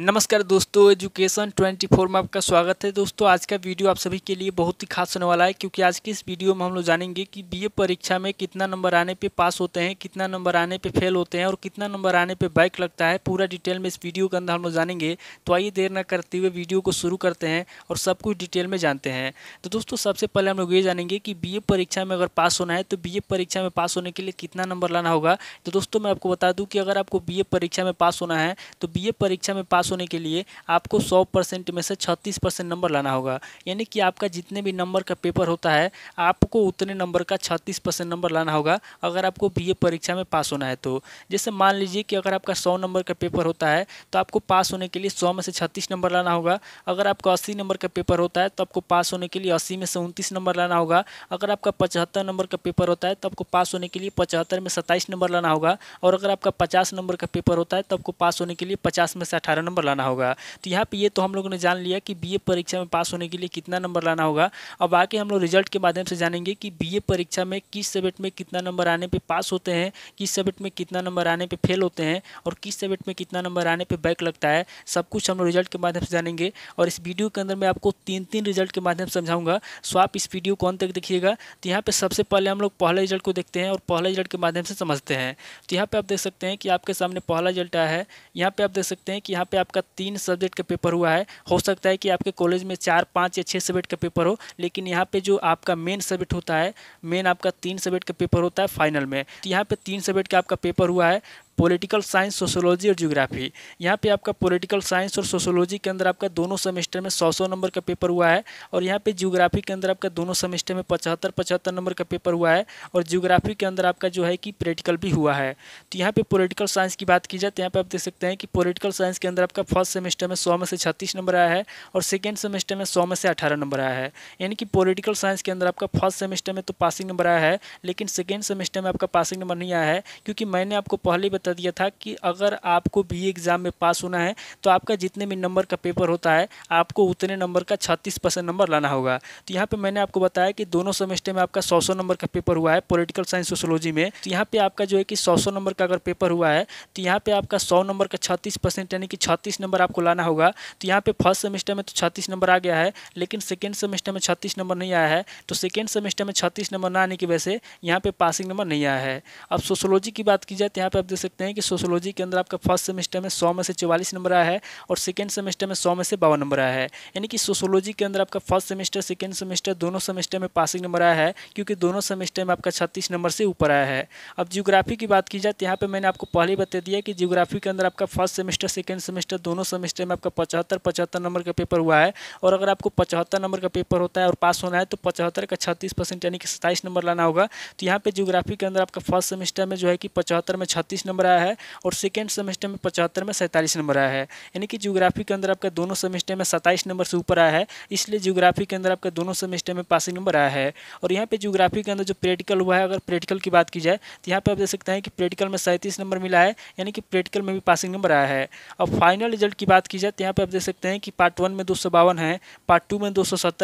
नमस्कार दोस्तों एजुकेशन 24 में आपका स्वागत है दोस्तों आज का वीडियो आप सभी के लिए बहुत ही खास होने वाला है क्योंकि आज की इस वीडियो में हम लोग जानेंगे कि बीए परीक्षा में कितना नंबर आने पे पास होते हैं कितना नंबर आने पे फेल होते हैं और कितना नंबर आने पे बैक लगता है पूरा डिटेल में इस वीडियो के अंदर हम लोग जानेंगे तो आइए देर न करते हुए वीडियो को शुरू करते हैं और सब कुछ डिटेल में जानते हैं तो दोस्तों सबसे पहले हम लोग ये जानेंगे कि बी परीक्षा में अगर पास होना है तो बी परीक्षा में पास होने के लिए कितना नंबर लाना होगा तो दोस्तों मैं आपको बता दूँ कि अगर आपको बी परीक्षा में पास होना है तो बी परीक्षा में पास पास होने के लिए आपको सौ परसेंट में से छत्तीस परसेंट नंबर लाना होगा यानी कि आपका जितने भी नंबर का पेपर होता है आपको उतने नंबर का छत्तीस परसेंट नंबर लाना होगा अगर आपको बी परीक्षा में पास होना है तो जैसे मान लीजिए कि अगर आपका सौ नंबर का पेपर होता है तो आपको पास होने के लिए सौ में से छत्तीस नंबर लाना होगा अगर आपका अस्सी नंबर का पेपर होता है तो आपको पास होने के लिए अस्सी में से उनतीस नंबर लाना होगा अगर आपका पचहत्तर नंबर का पेपर होता है तो आपको पास होने के लिए पचहत्तर में सत्ताईस नंबर लाना होगा और अगर आपका पचास नंबर का पेपर होता है तो आपको पास होने के लिए पचास में से अठारह नंबर लाना होगा तो यहाँ पे ये तो हम लोगों ने जान लिया कि बीए परीक्षा में पास होने के लिए कितना नंबर लाना होगा अब बाकी हम लोग रिजल्ट के माध्यम से जानेंगे कि बीए परीक्षा में किस सब्जेक्ट में कितना नंबर आने पर पास होते हैं किस सब्जेक्ट में कितना नंबर आने पर फेल होते हैं और किस सब्जेक्ट में कितना नंबर आने पर बैक लगता है सब कुछ हम लोग रिजल्ट के माध्यम से जानेंगे और इस वीडियो के अंदर मैं आपको तीन तीन रिजल्ट के माध्यम से समझाऊंगा सो आप इस वीडियो को अंत तक देखिएगा तो यहाँ पर सबसे पहले हम लोग पहले रिजल्ट को देखते हैं और पहले रिजल्ट के माध्यम से समझते हैं तो यहाँ पे आप देख सकते हैं कि आपके सामने पहला रिजल्ट आया है यहाँ पे आप देख सकते हैं कि यहाँ पे आपका तीन सब्जेक्ट का पेपर हुआ है हो सकता है कि आपके कॉलेज में चार पाँच या छः सब्जेक्ट का पेपर हो लेकिन यहाँ पे जो आपका मेन सब्जेक्ट होता है मेन आपका तीन सब्जेक्ट का पेपर होता है फाइनल में तो यहाँ पे तीन सब्जेक्ट का आपका पेपर हुआ है पॉलिटिकल साइंस सोशोलॉजी और ज्योग्राफी यहाँ पे आपका पॉलिटिकल साइंस और सोशोलॉजी के अंदर आपका दोनों सेमेस्टर में सौ सौ नंबर का पेपर हुआ है और यहाँ पे ज्योग्राफी के अंदर आपका दोनों सेमेस्टर में पचहत्तर पचहत्तर नंबर का पेपर हुआ है और ज्योग्राफी के अंदर आपका जो है कि प्रैक्टिकल भी हुआ है तो यहाँ पर पोलिटिकल साइंस की बात की जाए तो यहाँ पर आप देख सकते हैं कि पोलिटिकल साइंस के अंदर आपका फर्स्ट सेमेस्टर में सौ में से छत्तीस नंबर आया है और सेकेंड सेमेस्टर में सौ में से अठारह नंबर आया है यानी कि पोलिटिकल साइंस के अंदर आपका फर्स्ट सेमेस्टर में तो पासिंग नंबर आया है लेकिन सेकेंड सेमेस्टर में आपका पासिंग नंबर नहीं आया है क्योंकि मैंने आपको पहले बता मकसद यह था कि अगर आपको बी एग्ज़ाम में पास होना है तो आपका जितने भी नंबर का पेपर होता है आपको उतने नंबर का छत्तीस परसेंट नंबर लाना होगा तो यहाँ पर मैंने आपको बताया कि दोनों सेमेस्टर में आपका सौ सौ नंबर का पेपर हुआ है पोलिटिकल साइंस सोशोलॉजी में तो यहाँ पर आपका जो है कि सौ सौ नंबर का अगर पेपर हुआ है तो यहाँ पर आपका सौ नंबर का छत्तीस परसेंट यानी कि छत्तीस नंबर आपको लाना होगा तो यहाँ पर फर्स्ट सेमेस्टर में तो छत्तीस नंबर आ गया है लेकिन सेकेंड सेमेस्टर में छत्तीस नंबर नहीं आया है तो सेकेंड सेमेस्टर में छत्तीस नंबर ना आने की वजह से यहाँ पे पासिंग नंबर नहीं आया है अब सोशोलॉजी की बात की जाए तो यहाँ पे आप देख सकते सकते हैं कि सोशोलॉजी के अंदर आपका फर्स्ट सेमेस्टर में सौ में से चौवालीस नंबर आया है और सेकेंड सेमेस्टर में सौ में से बावन नंबर आया है यानी कि सोशोलॉजी के अंदर आपका फर्स्ट सेमेस्टर सेकेंड सेमेस्टर दोनों सेमेस्टर में पासिंग नंबर आया है क्योंकि दोनों सेमेस्टर में आपका छत्तीस नंबर से ऊपर आया है अब जियोग्राफी की बात की जाए तो यहाँ पर मैंने आपको पहले बता दिया कि जियोग्राफी के अंदर आपका फर्स्ट सेमेस्टर सेकेंड सेमेस्टर दोनों सेमेस्टर में आपका पचहत्तर पचहत्तर नंबर का पेपर हुआ है और अगर आपको पचहत्तर नंबर का पेपर होता है और पास होना है तो पचहत्तर का छत्तीस परसेंट यानी कि सत्ताईस नंबर लाना होगा तो यहाँ पे जियोग्राफी के अंदर आपका फर्स्ट सेमेस्टर में जो है कि पचहत्तर में छत्तीस नंबर नंबर आया है और सेकेंड सेमेस्टर में पचहत्तर में सैंतालीस नंबर आया है यानी कि जियोग्राफी के अंदर आपका दोनों सेमेस्टर में सत्ताईस नंबर से ऊपर आया है इसलिए जियोग्राफी के अंदर आपका दोनों सेमेस्टर में पासिंग नंबर आया है और यहाँ पर जियोग्राफी के अंदर जो प्रैक्टिकल हुआ है अगर प्रैक्टिकल की बात की जाए तो यहाँ पर आप देख सकते हैं कि प्रैक्टिकल में सैंतीस नंबर मिला है यानी कि प्रैक्टिकल में भी पासिंग नंबर आया है और फाइनल रिजल्ट की बात की जाए तो यहाँ पर आप देख सकते हैं कि पार्ट वन में दो है पार्ट टू में दो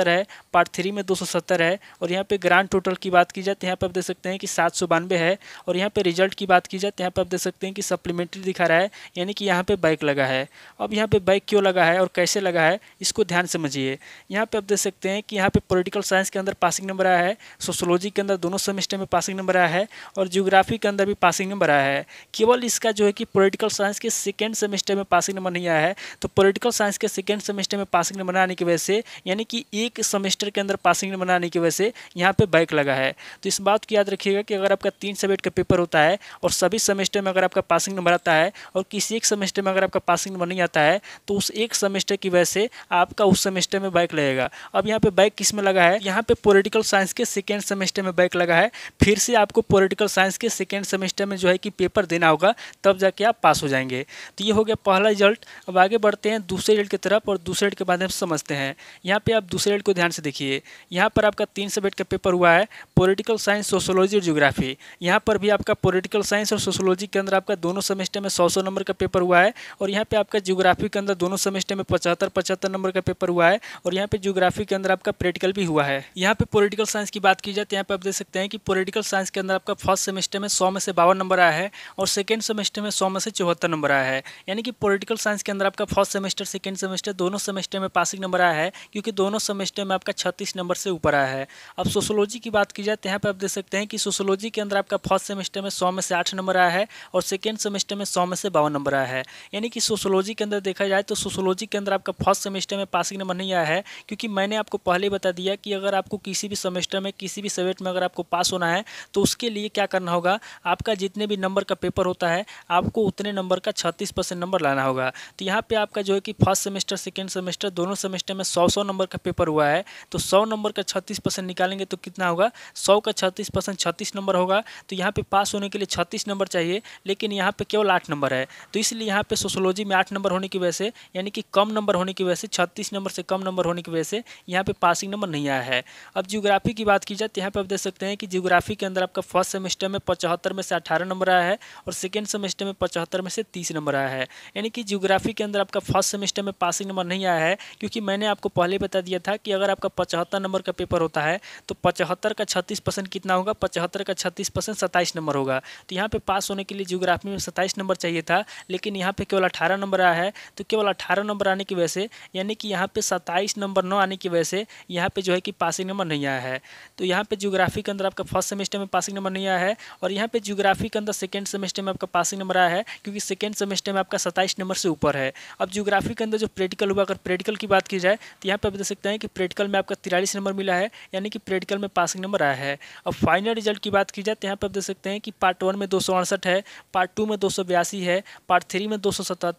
है पार्ट थ्री में दो है और यहाँ पर ग्रांड टोटल की बात की जाए तो यहाँ पर आप देख सकते हैं कि सात है और यहाँ पर रिजल्ट की बात की जाए तो यहाँ पर आप देख सकते हैं कि सप्लीमेंट्री दिखा रहा है यानी कि यहाँ पे बाइक लगा है अब यहाँ पे बाइक क्यों लगा है और कैसे लगा है इसको ध्यान समझिए यहाँ पे आप देख सकते हैं कि यहाँ पे पॉलिटिकल साइंस के अंदर पासिंग नंबर आया है सोशोलॉजी के अंदर दोनों सेमेस्टर में पासिंग नंबर आया है और जियोग्राफी के अंदर भी पासिंग नंबर आया है केवल इसका जो है कि पोलिटिकल साइंस के सेकेंड सेमेस्टर में पासिंग नंबर नहीं आया है तो पोलिटिकल साइंस के सेकेंड सेमेस्टर में पासिंग नंबर आने की वजह से यानी कि एक सेमेस्टर के अंदर पासिंग नंबर आने की वजह से यहाँ पर बाइक लगा है तो इस बात को याद रखिएगा कि अगर आपका तीन सब्जेक्ट का पेपर होता है और सभी सेमेस्टर में अगर आपका पासिंग नंबर आता है और किसी एक सेमेस्टर में अगर आपका पासिंग नंबर नहीं आता है तो उस एक सेमेस्टर की वजह से आपका उस सेमेस्टर में बाइक लगेगा अब यहाँ पे बाइक किस में लगा है यहाँ पे पॉलिटिकल साइंस के सेकेंड सेमेस्टर में बाइक लगा है फिर से आपको पोलिटिकल साइंस के सेकेंड सेमेस्टर में जो है कि पेपर देना होगा तब जाके आप पास हो जाएंगे तो ये हो गया पहला रिजल्ट अब आगे बढ़ते हैं दूसरे रिजल्ट की तरफ और दूसरे रिजल्ट के बाद समझते हैं यहाँ पर आप दूसरे रिजल्ट को ध्यान से देखिए यहाँ पर आपका तीन सब्जेक्ट का पेपर हुआ है पोलिटिकल साइंस सोशोलॉजी और जोग्राफी यहाँ पर भी आपका पोलिटिकल साइंस और सोशोलॉजी के अंदर आपका दोनों सेमेस्टर में सौ सौ नंबर का पेपर हुआ है और यहाँ पे आपका जियोग्राफी के अंदर दोनों सेमेस्टर में पचहत्तर पचहत्तर नंबर का पेपर हुआ है और यहाँ पे जियोग्राफी के अंदर आपका प्रैक्टिकल भी हुआ है यहाँ पे पोलिटिकल साइंस की बात की जाए तो यहाँ पे आप देख सकते हैं कि पोलिटिकल साइंस के अंदर आपका फर्स्ट सेमेस्टर में सौ में से बावन नंबर आया है और सेकेंड सेमेस्टर में सौ में से चौहत्तर नंबर आया है यानी कि पोलिटिकल साइंस के अंदर आपका फर्स्ट सेमेस्टर सेकेंड सेमेस्टर दोनों सेमेस्टर में पासिंग नंबर आया है क्योंकि दोनों सेमेस्टर में आपका छत्तीस नंबर से ऊपर आया है अब सोशोलॉजी की बात की जाए तो यहाँ पर आप देख सकते हैं कि सोशोलॉजी के अंदर आपका फर्स्ट सेमेस्टर में सौ में से आठ नंबर आया है और सेकेंड सेमेस्टर में सौ में से बावन नंबर आया है यानी कि सोशोलॉजी के अंदर देखा जाए तो सोशोलॉजी के अंदर आपका फर्स्ट सेमेस्टर में पासिंग नंबर नहीं आया है क्योंकि मैंने आपको पहले बता दिया कि अगर आपको किसी भी सेमेस्टर में किसी भी सब्जेक्ट में अगर आपको पास होना है तो उसके लिए क्या करना होगा आपका जितने भी नंबर का पेपर होता है आपको उतने नंबर का छत्तीस परसेंट नंबर लाना होगा तो यहाँ पर आपका जो है कि फर्स्ट सेमेस्टर सेकेंड सेमेस्टर दोनों सेमेस्टर में सौ सौ नंबर का पेपर हुआ है तो सौ नंबर का छत्तीस परसेंट निकालेंगे तो कितना होगा सौ का छत्तीस परसेंट छत्तीस नंबर होगा तो यहाँ पे पास होने के लिए छत्तीस नंबर चाहिए लेकिन यहाँ पे केवल आठ नंबर है तो इसलिए यहाँ पे सोशोलॉजी में आठ नंबर होने की वजह से यानी कि कम नंबर होने की वजह से छत्तीस नंबर से कम नंबर होने की वजह से यहाँ पे पासिंग नंबर नहीं आया है अब जियोग्राफी की बात की जाए तो यहाँ पर आप देख सकते हैं कि जियोग्राफी के अंदर आपका फर्स्ट सेमेस्टर में पचहत्तर में से अठारह नंबर आया है और सेकेंड सेमेस्टर में पचहत्तर में से तीस नंबर आया है यानी कि जियोग्राफी के अंदर आपका फर्स्ट सेमेस्टर में पासिंग नंबर नहीं आया है क्योंकि मैंने आपको पहले बता दिया था कि अगर आपका पचहत्तर नंबर का पेपर होता है तो पचहत्तर का छत्तीस कितना होगा पचहत्तर का छत्तीस परसेंट नंबर होगा तो यहाँ पे पास होने के लिए जियोग्राफी में सत्ताईस नंबर चाहिए था लेकिन यहाँ पे केवल अठारह नंबर आया है तो केवल अठारह नंबर आने की वजह से यानी कि यहाँ पे सत्ताईस नंबर न आने की वजह से यहाँ पे जो है कि पासिंग नंबर नहीं आया है तो यहाँ पे जियोग्राफी के अंदर आपका फर्स्ट सेमेस्टर में पासिंग नंबर नहीं आया है और यहाँ पे जियोग्राफी के अंदर सेकेंड सेमेस्टर में आपका पासिंग नंबर आया है क्योंकि सेकेंड सेमेस्टर में आपका सत्ताईस नंबर से ऊपर है अब जियोग्राफी के अंदर जो प्रैक्टिकल हुआ अगर प्रैक्टिकल की बात की जाए तो यहाँ पर आप देख सकते हैं कि प्रैक्टिकल में आपका तिरालीस नंबर मिला है यानी कि प्रैक्टिकल में पासिंग नंबर आया है अब फाइनल रिजल्ट की बात की जाए तो यहाँ पर आप देख सकते हैं कि पार्ट वन में दो है पार्ट टू में दो है पार्ट थ्री में दो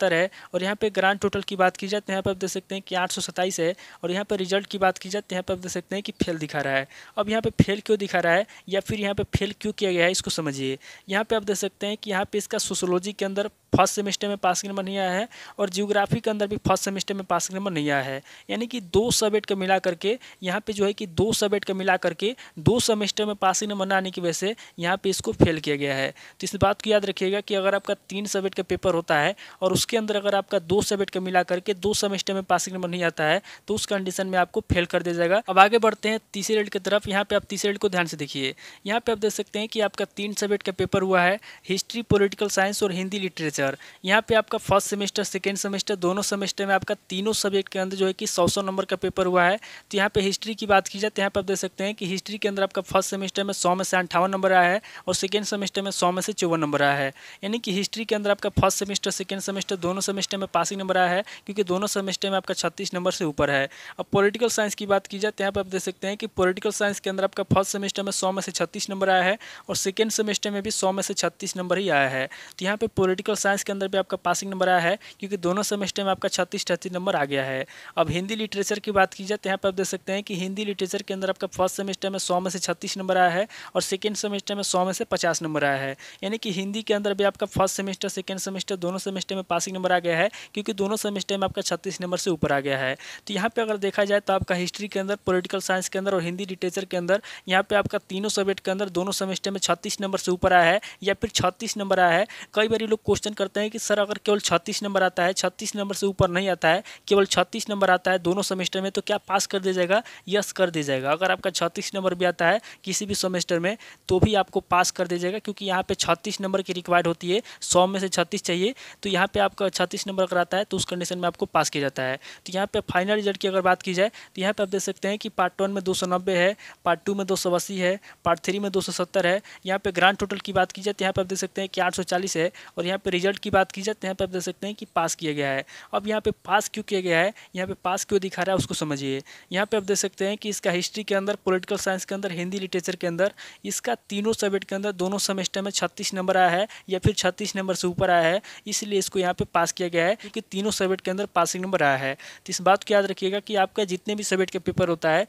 है और यहाँ पर ग्रांड टोटल की बात की जाए तो यहाँ पर आप देख सकते हैं कि आठ है और यहाँ पर रिजल्ट की बात की जाए तो यहाँ पर आप देख सकते हैं कि फेल दिखा रहा है अब यहाँ पर फेल क्यों दिखा रहा है या फिर यहाँ पर फेल क्यों किया गया है इसको समझिए यहाँ पर आप देख सकते हैं कि यहाँ पर इसका सोशोलॉजी के अंदर फर्स्ट सेमेस्टर में पासिंग नंबर नहीं आया है और जियोग्राफी के अंदर भी फर्स्ट सेमेस्टर में पासिंग नंबर नहीं आया है यानी कि दो सब्जेक्ट का मिला करके यहाँ पे जो है कि दो सब्जेक्ट का मिला करके दो सेमेस्टर में पासिंग नंबर आने की वजह से यहाँ पे इसको फेल किया गया है तो इस बात को याद रखिएगा कि अगर आपका तीन सब्जेक्ट का पेपर होता है और उसके अंदर अगर आपका दो सब्जेक्ट का मिला करके दो सेमेस्टर में पासिंग नंबर नहीं आता है तो उस कंडीशन में आपको फेल कर दिया जाएगा अब आगे बढ़ते हैं तीसरे रेड की तरफ यहाँ पर आप तीसरे रेड को ध्यान से देखिए यहाँ पर आप देख सकते हैं कि आपका तीन सब्जेक्ट का पेपर हुआ है हिस्ट्री पोलिटिकल साइंस और हिंदी लिटरेचर लेक्चर यहाँ पे आपका फर्स्ट सेमेस्टर सेकेंड सेमेस्टर दोनों सेमेस्टर में आपका तीनों सब्जेक्ट के अंदर जो है कि सौ सौ नंबर का पेपर हुआ है तो यहाँ पे हिस्ट्री की बात की जाए तो यहाँ पर आप देख सकते हैं कि हिस्ट्री के अंदर आपका फर्स्ट सेमेस्टर में सौ में से अंठावन नंबर आया है और सेकेंड सेमेस्टर में सौ में से चौवन नंबर आया है यानी कि हिस्ट्री के अंदर आपका फर्स्ट सेमेस्टर सेकेंड सेमेस्टर दोनों सेमेस्टर में पासिंग नंबर आया है क्योंकि दोनों सेमेस्टर में आपका छत्तीस नंबर से ऊपर है अब पोलिटिकल साइंस की बात की जाए तो यहाँ पर आप देख सकते हैं कि पोलिटिकल साइंस के अंदर आपका फर्स्ट सेमेस्टर में सौ में से छत्तीस नंबर आया है और सेकेंड सेमेस्टर में भी सौ में से छत्तीस नंबर ही आया है तो यहाँ पे पॉलिटिकल साइंस के अंदर भी आपका पासिंग नंबर आया है क्योंकि दोनों सेमेस्टर में आपका छत्तीस छत्तीस नंबर आ गया है अब हिंदी लिटरेचर की बात की जाए तो यहाँ पर आप देख सकते हैं कि हिंदी लिटरेचर के अंदर आपका फर्स्ट सेमेस्टर में सौ में से छत्तीस नंबर आया है और सेकेंड सेमेस्टर में सौ में से पचास नंबर आया है यानी कि हिंदी के अंदर भी आपका फर्स्ट सेमेस्टर सेकेंड सेमेस्टर दोनों सेमेस्टर में पासिंग नंबर आ गया है क्योंकि दोनों सेमेस्टर में आपका छत्तीस नंबर से ऊपर आ गया है तो यहाँ पर अगर देखा जाए तो आपका हिस्ट्री के अंदर पोलिटिकल साइंस के अंदर और हिंदी लिटरेचर के अंदर यहाँ पर आपका तीनों सब्जेक्ट के अंदर दोनों सेमेस्टर में छत्तीस नंबर से ऊपर आया है या फिर छत्तीस नंबर आया है कई बार लोग क्वेश्चन करते हैं कि सर अगर केवल छत्तीस नंबर आता है छत्तीस नंबर से ऊपर नहीं आता है केवल छत्तीस नंबर आता है दोनों सेमेस्टर में तो क्या पास कर दिया जाएगा यस कर दिया जाएगा अगर आपका छत्तीस नंबर भी आता है किसी भी सेमेस्टर में तो भी आपको पास कर दिया जाएगा क्योंकि यहाँ पर छत्तीस नंबर की रिक्वायर्ड होती है सौ में से छत्तीस चाहिए तो यहाँ पर आपका छत्तीस नंबर अगर आता है तो उस कंडीशन में आपको पास किया जाता है तो यहाँ पर फाइनल रिजल्ट की अगर बात की जाए तो यहाँ पर आप देख सकते हैं कि पार्ट वन में दो है पार्ट टू में दो है पार्ट थ्री में दो है यहाँ पर ग्रांड टोटल की बात की जाए तो यहाँ पर आप देख सकते हैं कि आठ है और यहाँ पर रिजल्ट रिजल्ट की बात की जाए तो यहाँ पर आप देख सकते हैं कि पास किया गया है अब यहाँ पे पास क्यों किया गया है यहाँ पे पास क्यों दिखा रहा है उसको समझिए यहाँ पे आप देख सकते हैं कि इसका हिस्ट्री के अंदर पोलिटिकल साइंस के अंदर हिंदी लिटरेचर के अंदर इसका तीनों सब्जेक्ट के अंदर दोनों सेमेस्टर में छत्तीस नंबर आया है या फिर छत्तीस नंबर से ऊपर आया है इसलिए इसको यहाँ पर पास किया गया है क्योंकि तीनों सब्जेक्ट के अंदर पासिंग नंबर आया है तो इस बात को याद रखिएगा कि आपका जितने भी सब्जेक्ट का पेपर होता है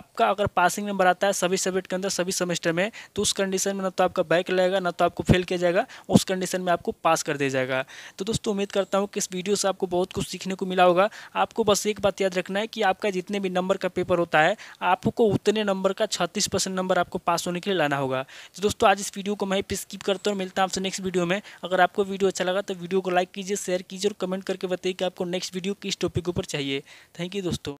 आपका अगर पासिंग नंबर आता है सभी सब्जेक्ट के अंदर सभी सेमेस्टर में तो उस कंडीशन में ना तो आपका बैक लगेगा ना तो आपको फेल किया जाएगा उस कंडीशन में आपको पास कर देगा दे जाएगा तो दोस्तों उम्मीद करता हूँ कि इस वीडियो से आपको बहुत कुछ सीखने को मिला होगा आपको बस एक बात याद रखना है कि आपका जितने भी नंबर का पेपर होता है आपको उतने नंबर का छत्तीस परसेंट नंबर आपको पास होने के लिए लाना होगा तो दोस्तों आज इस वीडियो को मैं स्किप करता हूँ मिलता हूँ आपसे नेक्स्ट वीडियो में अगर आपको वीडियो अच्छा लगा तो वीडियो को लाइक कीजिए शेयर कीजिए और कमेंट करके बताइए कि आपको नेक्स्ट वीडियो किस टॉपिक ऊपर चाहिए थैंक यू दोस्तों